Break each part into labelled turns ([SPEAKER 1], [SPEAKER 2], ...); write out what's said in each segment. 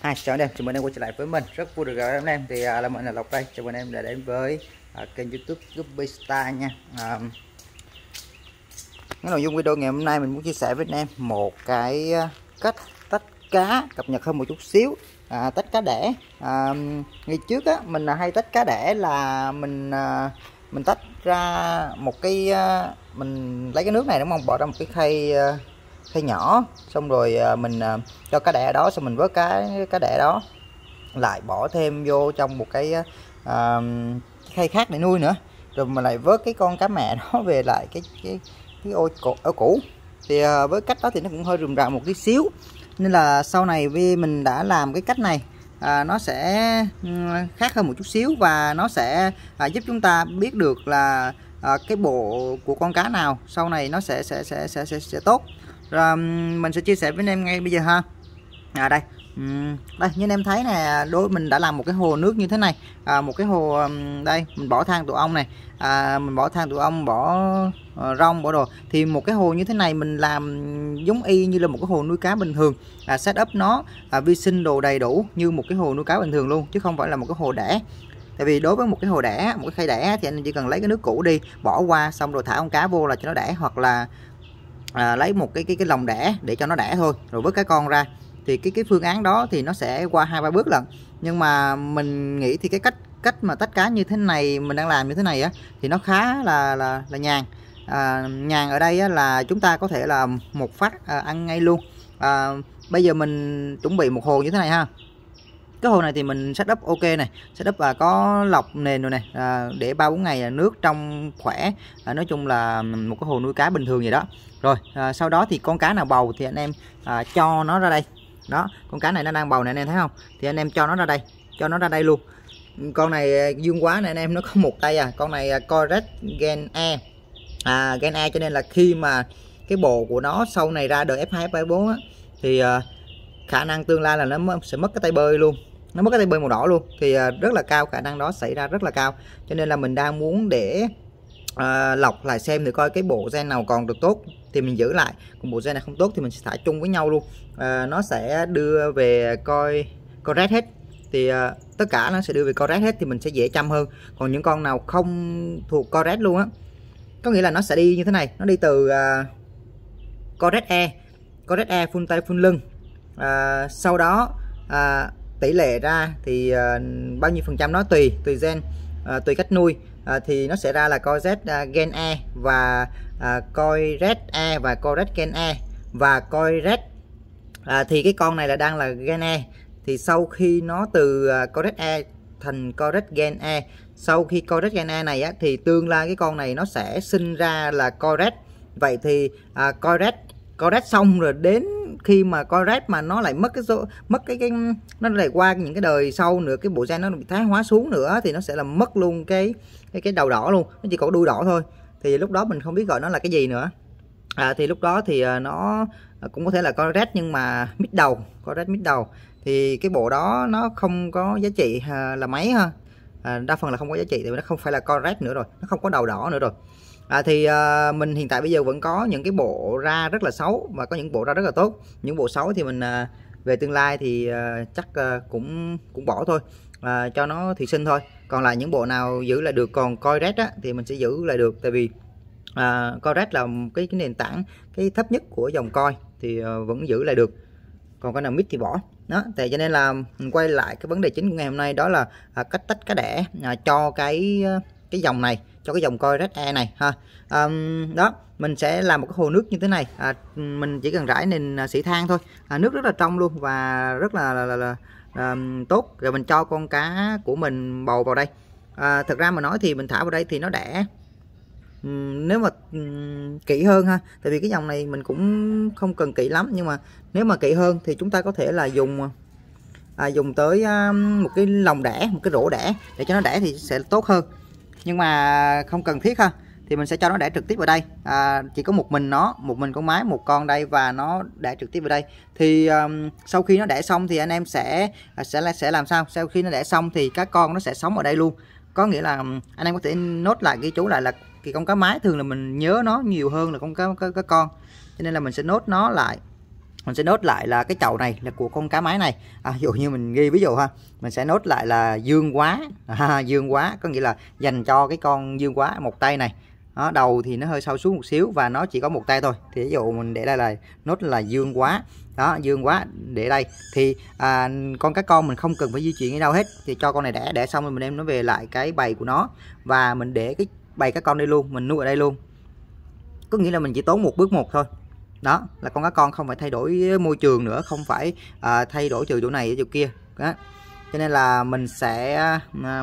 [SPEAKER 1] hai chào anh em, chào mừng anh em quay trở lại với mình Rất vui được gặp anh em, thì à, là mình là Lộc đây Chào mừng em đã đến với à, kênh youtube Guppy Star nha à, Cái nội dung video ngày hôm nay mình muốn chia sẻ với anh em Một cái à, cách tách cá cập nhật hơn một chút xíu à, Tách cá đẻ à, Ngày trước á, mình hay tách cá đẻ là mình à, mình tách ra một cái à, Mình lấy cái nước này đúng không, bỏ ra một cái khay à, thấy nhỏ xong rồi ờ, mình ờ, cho cá đẻ đó xong mình vớt cái cá đẻ đó lại bỏ thêm vô trong một cái uh, khay khác để nuôi nữa rồi mình lại vớt cái con cá mẹ đó về lại cái cái cái ô cổ cũ thì uh, với cách đó thì nó cũng hơi rườm rà một tí xíu nên là sau này vì mình đã làm cái cách này à, nó sẽ ừ, khác hơn một chút xíu và nó sẽ à, giúp chúng ta biết được là à, cái bộ của con cá nào sau này nó sẽ sẽ sẽ sẽ sẽ, sẽ tốt rồi mình sẽ chia sẻ với anh em ngay bây giờ ha à đây đây như anh em thấy nè đối mình đã làm một cái hồ nước như thế này à, một cái hồ đây mình bỏ than tụ ong này à, mình bỏ than tụ ong bỏ uh, rong bỏ đồ thì một cái hồ như thế này mình làm giống y như là một cái hồ nuôi cá bình thường à, setup nó à, vi sinh đồ đầy đủ như một cái hồ nuôi cá bình thường luôn chứ không phải là một cái hồ đẻ tại vì đối với một cái hồ đẻ một cái khay đẻ thì anh chỉ cần lấy cái nước cũ đi bỏ qua xong rồi thả con cá vô là cho nó đẻ hoặc là à, lấy một cái cái cái lồng đẻ để cho nó đẻ thôi rồi vớt cái con ra thì cái cái phương án đó thì nó sẽ qua hai ba bước lần nhưng mà mình nghĩ thì cái cách cách mà tách cá như thế này mình đang làm như thế này á thì nó khá là là là nhàn à, nhàn ở đây á, là chúng ta có thể là một phát à, ăn ngay luôn à, bây giờ mình chuẩn bị một hồ như thế này ha cái hồ này thì mình setup ok này setup và có lọc nền rồi này à, để ba bốn ngày là nước trong khỏe à, nói chung là một cái hồ nuôi cá bình thường vậy đó rồi à, sau đó thì con cá nào bầu thì anh em à, cho nó ra đây đó con cá này nó đang bầu này anh em thấy không thì anh em cho nó ra đây cho nó ra đây luôn con này à, dương quá này anh em nó có một tay à con này à, Corret Gen E à, Gen E cho nên là khi mà cái bộ của nó sau này ra đời F2 F4 á, thì uh, khả năng tương lai là nó sẽ mất cái tay bơi luôn nó mất cái tay bơi màu đỏ luôn thì à, rất là cao khả năng đó xảy ra rất là cao cho nên là mình đang muốn để à, lọc lại xem thì coi cái bộ gen nào còn được tốt thì mình giữ lại còn bộ gen này không tốt thì mình sẽ thả chung với nhau luôn à, nó sẽ đưa về coi correct hết thì à, tất cả nó sẽ đưa về correct hết thì mình sẽ dễ chăm hơn còn những con nào không thuộc correct luôn á có nghĩa là nó sẽ đi như thế này nó đi từ à, correct e correct e full tay full lưng à, sau đó à, tỷ lệ ra thì uh, bao nhiêu phần trăm nó tùy tùy gen uh, tùy cách nuôi uh, thì nó sẽ ra là coi Z uh, gen E và uh, coi Red E và coi Red gen E và coi Red uh, thì cái con này là đang là gen E thì sau khi nó từ uh, coi Red E thành coi Red gen E sau khi coi Red gen E này á, thì tương lai cái con này nó sẽ sinh ra là coi Red vậy thì uh, coi Red co rét xong rồi đến khi mà co rét mà nó lại mất cái số mất cái cái nó lại qua những cái đời sau nữa cái bộ gen nó bị thái hóa xuống nữa thì nó sẽ làm mất luôn cái cái cái đầu đỏ luôn nó chỉ còn đuôi đỏ thôi thì lúc đó mình không biết gọi nó là cái gì nữa à, thì lúc đó thì à, nó à, cũng có thể là co rét nhưng mà mít đầu co rét mít đầu thì cái bộ đó nó không có giá trị à, là máy ha à, đa phần là không có giá trị thì nó không phải là co correct nữa rồi nó không có đầu đỏ nữa rồi à, thì à, mình hiện tại bây giờ vẫn có những cái bộ ra rất là xấu và có những bộ ra rất là tốt những bộ xấu thì mình à, về tương lai thì à, chắc à, cũng cũng bỏ thôi à, cho nó thủy sinh thôi còn lại những bộ nào giữ là được còn coi red á, thì mình sẽ giữ lại được tại vì à, coi red là cái, cái nền tảng cái thấp nhất của dòng coi thì à, vẫn giữ lại được còn cái nào mít thì bỏ đó thì cho nên là mình quay lại cái vấn đề chính của ngày hôm nay đó là à, cách tách cá đẻ à, cho cái à, cái dòng này cho cái dòng coi Red E này ha um, đó mình sẽ làm một cái hồ nước như thế này à, mình chỉ cần rải nền à, sỉ than thôi à, nước rất là trong luôn và rất là, là, là, là um, tốt rồi mình cho con cá của mình bầu vào đây à, thật ra mà nói thì mình thả vào đây thì nó đẻ nếu mà kỹ hơn ha tại vì cái dòng này mình cũng không cần kỹ lắm nhưng mà nếu mà kỹ hơn thì chúng ta có thể là dùng à, dùng tới một cái lồng đẻ một cái rổ đẻ để cho nó đẻ thì sẽ tốt hơn nhưng mà không cần thiết ha thì mình sẽ cho nó đẻ trực tiếp vào đây à, chỉ có một mình nó một mình con mái một con đây và nó đẻ trực tiếp vào đây thì um, sau khi nó đẻ xong thì anh em sẽ à, sẽ sẽ làm sao sau khi nó đẻ xong thì các con nó sẽ sống ở đây luôn có nghĩa là anh em có thể nốt lại ghi chú lại là cái con cá mái thường là mình nhớ nó nhiều hơn là con cá, cá, cá con cho nên là mình sẽ nốt nó lại mình sẽ nốt lại là cái chậu này là của con cá mái này à, ví dụ như mình ghi ví dụ ha mình sẽ nốt lại là dương quá à, dương quá có nghĩa là dành cho cái con dương quá một tay này đó, đầu thì nó hơi sâu xuống một xíu và nó chỉ có một tay thôi thì ví dụ mình để đây là nốt là dương quá đó dương quá để đây thì à, con cá con mình không cần phải di chuyển đi đâu hết thì cho con này đẻ đẻ xong rồi mình đem nó về lại cái bầy của nó và mình để cái bầy cá con đây luôn mình nuôi ở đây luôn có nghĩa là mình chỉ tốn một bước một thôi đó là con cá con không phải thay đổi môi trường nữa không phải à, thay đổi từ chỗ này chỗ kia đó. cho nên là mình sẽ à,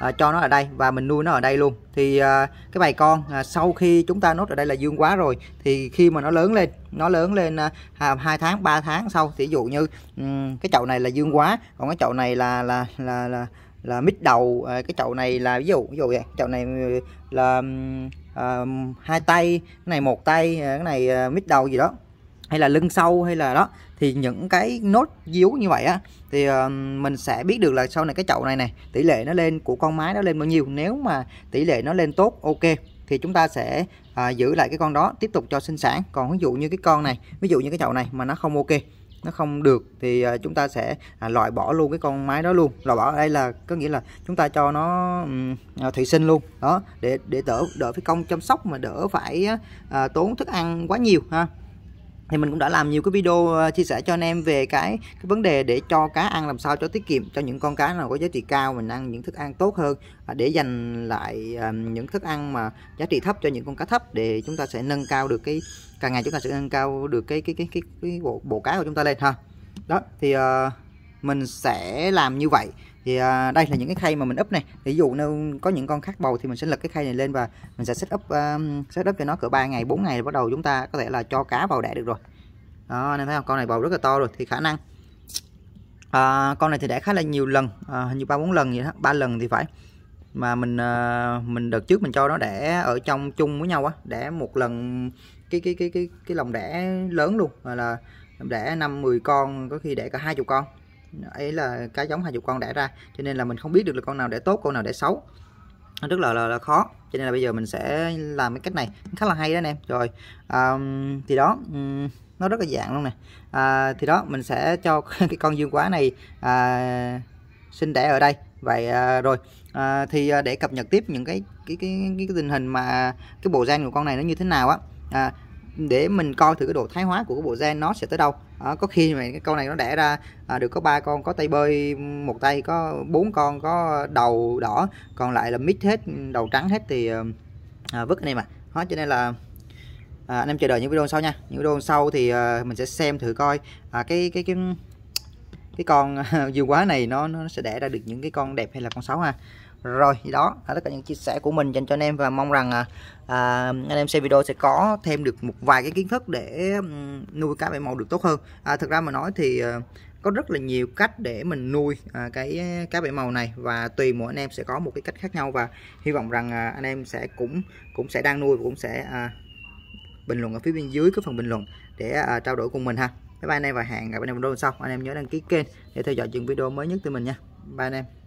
[SPEAKER 1] à, cho nó ở đây và mình nuôi nó ở đây luôn thì à, cái bầy con à, sau khi chúng ta nốt ở đây là dương quá rồi thì khi mà nó lớn lên nó lớn lên à, 2 tháng 3 tháng sau thì ví dụ như um, cái chậu này là dương quá còn cái chậu này là là là là, là mít đầu à, cái chậu này là ví dụ ví dụ vậy chậu này là uh, hai tay cái này một tay ờ, cái này uh, mít đầu gì đó hay là lưng sâu hay là đó thì những cái nốt díu như vậy á thì uh, mình sẽ biết được là sau này cái chậu này này tỷ lệ nó lên của con mái nó lên bao nhiêu nếu mà tỷ lệ nó lên tốt ok thì chúng ta sẽ à, giữ lại cái con đó tiếp tục cho sinh sản còn ví dụ như cái con này ví dụ như cái chậu này mà nó không ok nó không được thì à, chúng ta sẽ à, loại bỏ luôn cái con máy đó luôn loại bỏ ở đây là có nghĩa là chúng ta cho nó um, thủy sinh luôn đó để để đỡ đỡ phải công chăm sóc mà đỡ phải à, tốn thức ăn quá nhiều ha thì mình cũng đã làm nhiều cái video chia sẻ cho anh em về cái cái vấn đề để cho cá ăn làm sao cho tiết kiệm cho những con cá nào có giá trị cao mình ăn những thức ăn tốt hơn để dành lại những thức ăn mà giá trị thấp cho những con cá thấp để chúng ta sẽ nâng cao được cái càng ngày chúng ta sẽ nâng cao được cái cái cái cái, cái bộ, bộ cá của chúng ta lên ha đó thì uh, mình sẽ làm như vậy thì uh, đây là những cái khay mà mình úp này ví dụ nếu có những con khác bầu thì mình sẽ lật cái khay này lên và mình sẽ set up um, ờ, set up cho nó cỡ 3 ngày 4 ngày bắt đầu chúng ta có thể là cho cá vào đẻ được rồi đó nên thấy không con này bầu rất là to rồi thì khả năng uh, con này thì đẻ khá là nhiều lần uh, hình như ba bốn lần vậy đó ba lần thì phải mà mình uh, mình đợt trước mình cho nó đẻ ở trong chung với nhau á để một lần cái cái cái cái cái lồng đẻ lớn luôn là, là đẻ năm 10 con có khi đẻ cả hai chục con ấy là cá giống hai chục con đẻ ra cho nên là mình không biết được là con nào đẻ tốt con nào đẻ xấu nó rất là, là là khó cho nên là bây giờ mình sẽ làm cái cách này khá là hay đó anh em rồi um, thì đó um, nó rất là dạng luôn nè à, thì đó mình sẽ cho cái con dương quá này à, sinh đẻ ở đây vậy à, rồi à, thì à, để cập nhật tiếp những cái cái cái cái, cái tình hình mà cái bộ gen của con này nó như thế nào á à, để mình coi thử cái độ thái hóa của cái bộ gen nó sẽ tới đâu à, có khi mà cái con này nó đẻ ra à, được có ba con có tay bơi một tay có bốn con có đầu đỏ còn lại là mít hết đầu trắng hết thì ờ, à, vứt anh em ạ à. cho nên là à, anh em chờ đợi những video sau nha những video sau thì à, mình sẽ xem thử coi à, cái cái cái cái con dương quá này nó nó sẽ đẻ ra được những cái con đẹp hay là con xấu ha rồi thì đó là tất cả những chia sẻ của mình dành cho anh em và mong rằng à, à, anh em xem video sẽ có thêm được một vài cái kiến thức để nuôi cá bảy màu được tốt hơn à, thực ra mà nói thì à, có rất là nhiều cách để mình nuôi à, cái cá bảy màu này và tùy mỗi anh em sẽ có một cái cách khác nhau và hy vọng rằng à, anh em sẽ cũng cũng sẽ đang nuôi và cũng sẽ à, bình luận ở phía bên dưới cái phần bình luận để à, trao đổi cùng mình ha bye bye anh em và hẹn gặp anh em video sau anh em nhớ đăng ký kênh để theo dõi những video mới nhất từ mình nha bye anh em